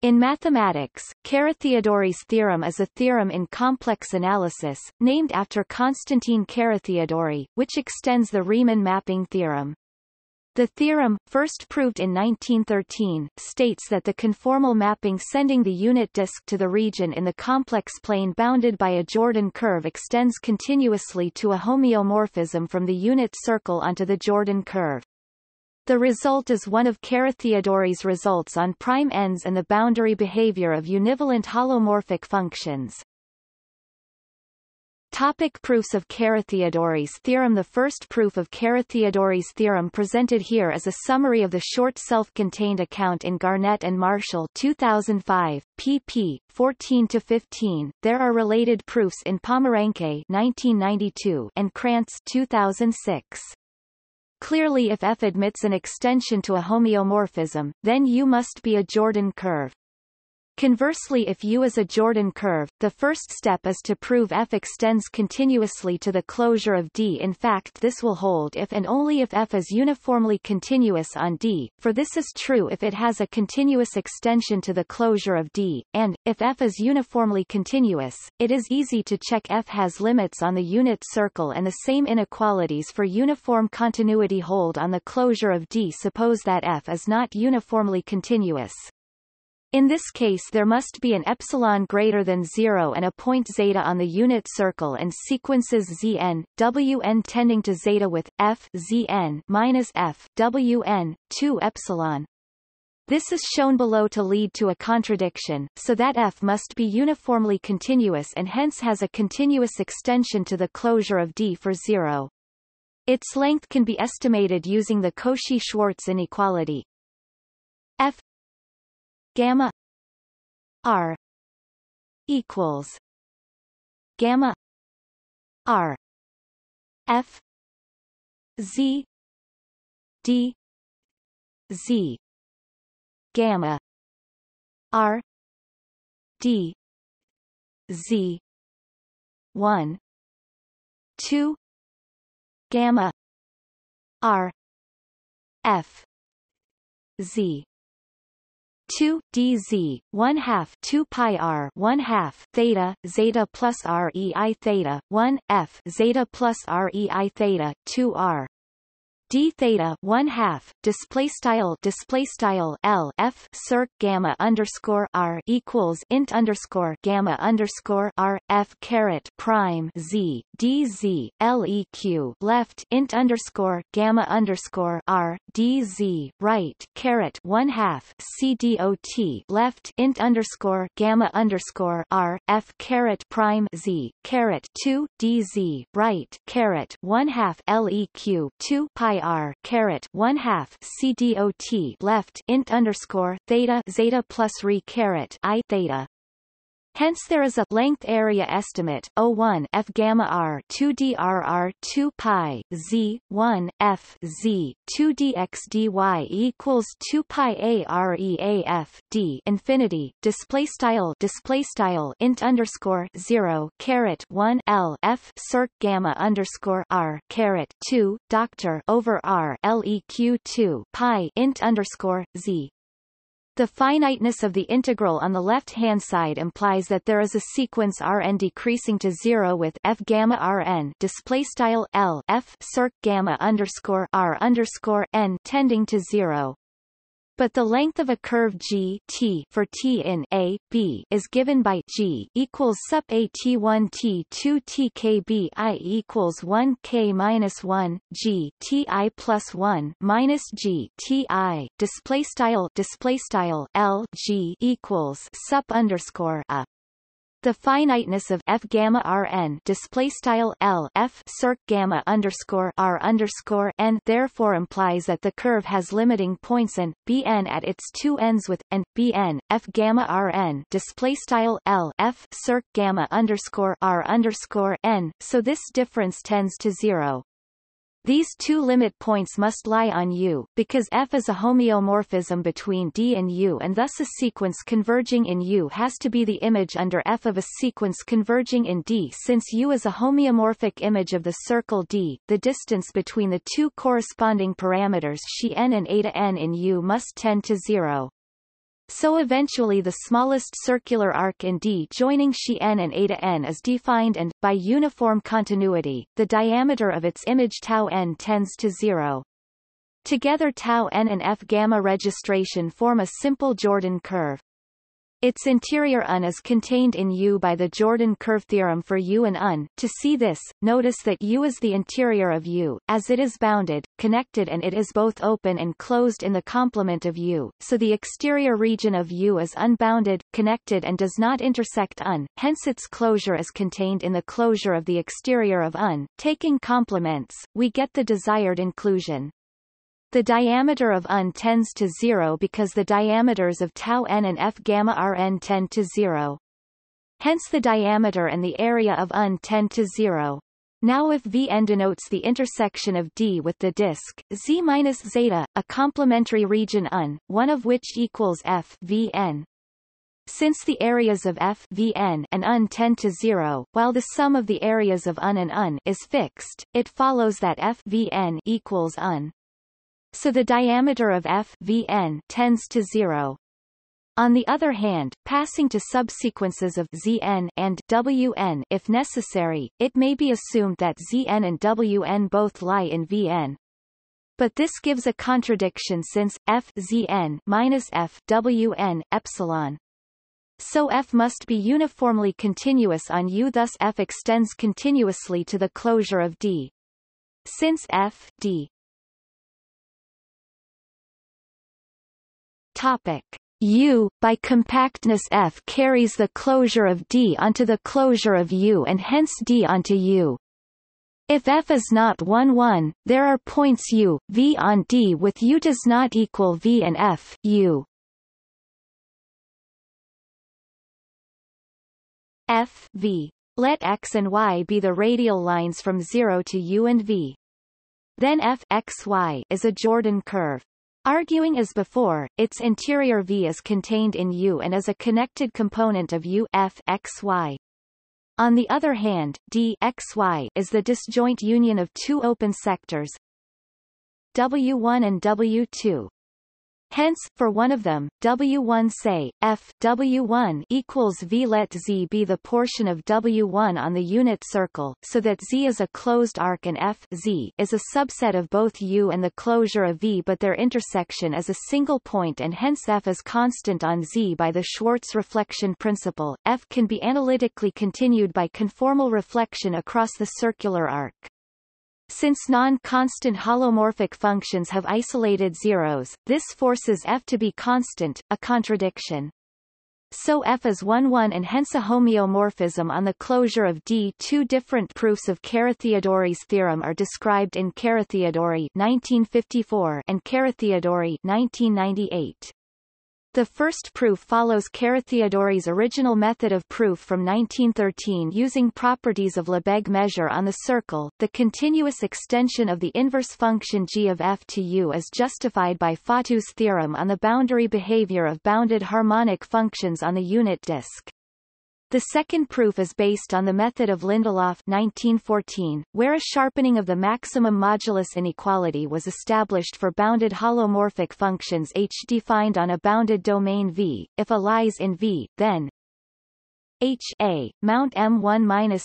In mathematics, Carathéodory's theorem is a theorem in complex analysis, named after Constantine Carathéodory, which extends the Riemann mapping theorem. The theorem, first proved in 1913, states that the conformal mapping sending the unit disk to the region in the complex plane bounded by a Jordan curve extends continuously to a homeomorphism from the unit circle onto the Jordan curve. The result is one of Theodori's results on prime ends and the boundary behavior of univalent holomorphic functions. Topic proofs of Theodori's theorem The first proof of Theodori's theorem presented here is a summary of the short self-contained account in Garnett and Marshall 2005, pp. 14-15. There are related proofs in Pomeranke 1992 and Krantz 2006. Clearly if f admits an extension to a homeomorphism, then U must be a Jordan curve. Conversely if U is a Jordan curve, the first step is to prove f extends continuously to the closure of D. In fact this will hold if and only if f is uniformly continuous on D, for this is true if it has a continuous extension to the closure of D, and, if f is uniformly continuous, it is easy to check f has limits on the unit circle and the same inequalities for uniform continuity hold on the closure of D. Suppose that f is not uniformly continuous, in this case there must be an epsilon greater than 0 and a point zeta on the unit circle and sequences Zn, Wn tending to zeta with f Zn minus f Wn, 2 epsilon. This is shown below to lead to a contradiction, so that f must be uniformly continuous and hence has a continuous extension to the closure of D for 0. Its length can be estimated using the Cauchy-Schwarz inequality. F gamma r equals gamma r f z d z gamma r d z 1 2 gamma r f z 2 dz 1 half 2 pi r 1 half theta zeta plus r e i theta 1 f zeta plus r e i theta 2 r d theta one half display style display style l f circ gamma underscore r equals int underscore gamma underscore r f caret prime z d z leq left int underscore gamma underscore r d z right caret one half c d o t left int underscore gamma underscore r f caret prime z caret two d z right caret one half leq two pi r carrot one half C D O T left int underscore theta zeta plus re carrot I theta Hence there is a length area estimate 0 01 f gamma r 2 drr 2 pi z 1 f z 2 dx dy equals 2 pi a r e a f d infinity display style display style int underscore 0 caret 1 l f circ gamma underscore r caret 2 doctor over r leq 2 pi int underscore z the finiteness of the integral on the left-hand side implies that there is a sequence Rn decreasing to zero with f gamma Rn display style L f circ gamma underscore R underscore n tending to zero but the length of a curve G t for t in A, B is given by G equals sub A t1 t2 t k b i equals 1 k minus 1 G t i plus 1 minus G t i display style display style L G equals sub underscore a the finiteness of f gamma rn display style l f circ gamma underscore r underscore n therefore implies that the curve has limiting points and bn at its two ends with and b n f gamma rn display style l f circ gamma underscore r underscore n. So this difference tends to zero. These two limit points must lie on U, because F is a homeomorphism between D and U and thus a sequence converging in U has to be the image under F of a sequence converging in D since U is a homeomorphic image of the circle D, the distance between the two corresponding parameters xi n and eta n in U must tend to zero. So eventually the smallest circular arc in D joining Xi-n and eta-n is defined and, by uniform continuity, the diameter of its image tau-n tends to zero. Together tau-n and f-gamma registration form a simple Jordan curve. Its interior Un is contained in U by the Jordan curve theorem for U and Un. To see this, notice that U is the interior of U, as it is bounded, connected and it is both open and closed in the complement of U, so the exterior region of U is unbounded, connected and does not intersect Un, hence its closure is contained in the closure of the exterior of Un. Taking complements, we get the desired inclusion. The diameter of Un tends to zero because the diameters of tau n and f gamma Rn tend to zero. Hence the diameter and the area of Un tend to zero. Now if Vn denotes the intersection of D with the disk, Z minus zeta, a complementary region Un, one of which equals F Vn. Since the areas of F Vn and Un tend to zero, while the sum of the areas of Un and Un is fixed, it follows that F Vn equals Un. So the diameter of F Vn tends to zero. On the other hand, passing to subsequences of Zn and Wn if necessary, it may be assumed that Zn and Wn both lie in Vn. But this gives a contradiction since f Zn minus f Wn epsilon. So f must be uniformly continuous on U thus f extends continuously to the closure of D. Since f D Topic U by compactness F carries the closure of D onto the closure of U and hence D onto U. If F is not 1 1, there are points U, V on D with U does not equal V and F U. F V. Let x and y be the radial lines from 0 to U and V. Then f x y is a Jordan curve. Arguing as before, its interior V is contained in U and is a connected component of U F X Y. On the other hand, D X Y is the disjoint union of two open sectors W1 and W2, Hence, for one of them, W1 say, f W1 equals V. Let Z be the portion of W1 on the unit circle, so that Z is a closed arc and f Z is a subset of both U and the closure of V but their intersection is a single point and hence f is constant on Z by the Schwartz reflection principle. F can be analytically continued by conformal reflection across the circular arc. Since non-constant holomorphic functions have isolated zeros, this forces f to be constant, a contradiction. So f is 1-1 and hence a homeomorphism on the closure of D. Two different proofs of Carathéodory's theorem are described in Carathéodory 1954 and Carathéodory 1998. The first proof follows Carathéodory's original method of proof from 1913 using properties of Lebesgue measure on the circle. The continuous extension of the inverse function g of f to u is justified by Fatou's theorem on the boundary behavior of bounded harmonic functions on the unit disk. The second proof is based on the method of Lindelof 1914, where a sharpening of the maximum modulus inequality was established for bounded holomorphic functions H defined on a bounded domain V. If A lies in V, then H A Mount M1-T, minus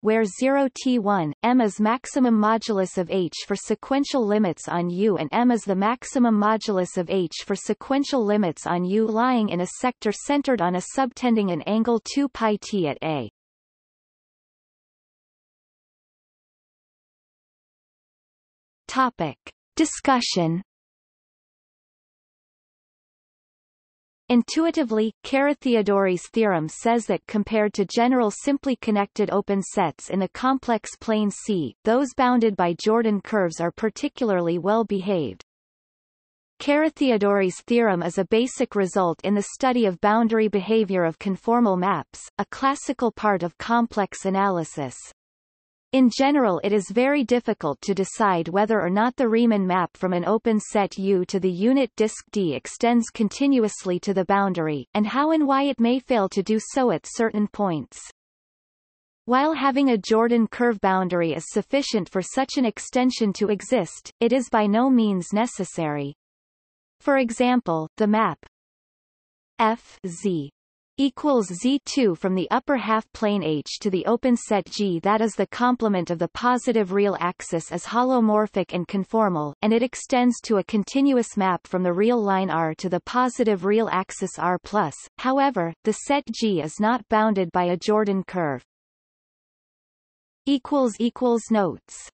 where 0 T1, M is maximum modulus of H for sequential limits on U and M is the maximum modulus of H for sequential limits on U lying in a sector centered on a subtending an angle 2 pi T at A. Topic. Discussion Intuitively, Carathéodory's theorem says that compared to general simply connected open sets in the complex plane C, those bounded by Jordan curves are particularly well behaved. Carathéodory's theorem is a basic result in the study of boundary behavior of conformal maps, a classical part of complex analysis. In general it is very difficult to decide whether or not the Riemann map from an open set U to the unit disk D extends continuously to the boundary, and how and why it may fail to do so at certain points. While having a Jordan curve boundary is sufficient for such an extension to exist, it is by no means necessary. For example, the map f z equals Z2 from the upper half plane H to the open set G that is the complement of the positive real axis is holomorphic and conformal, and it extends to a continuous map from the real line R to the positive real axis R+. However, the set G is not bounded by a Jordan curve. Notes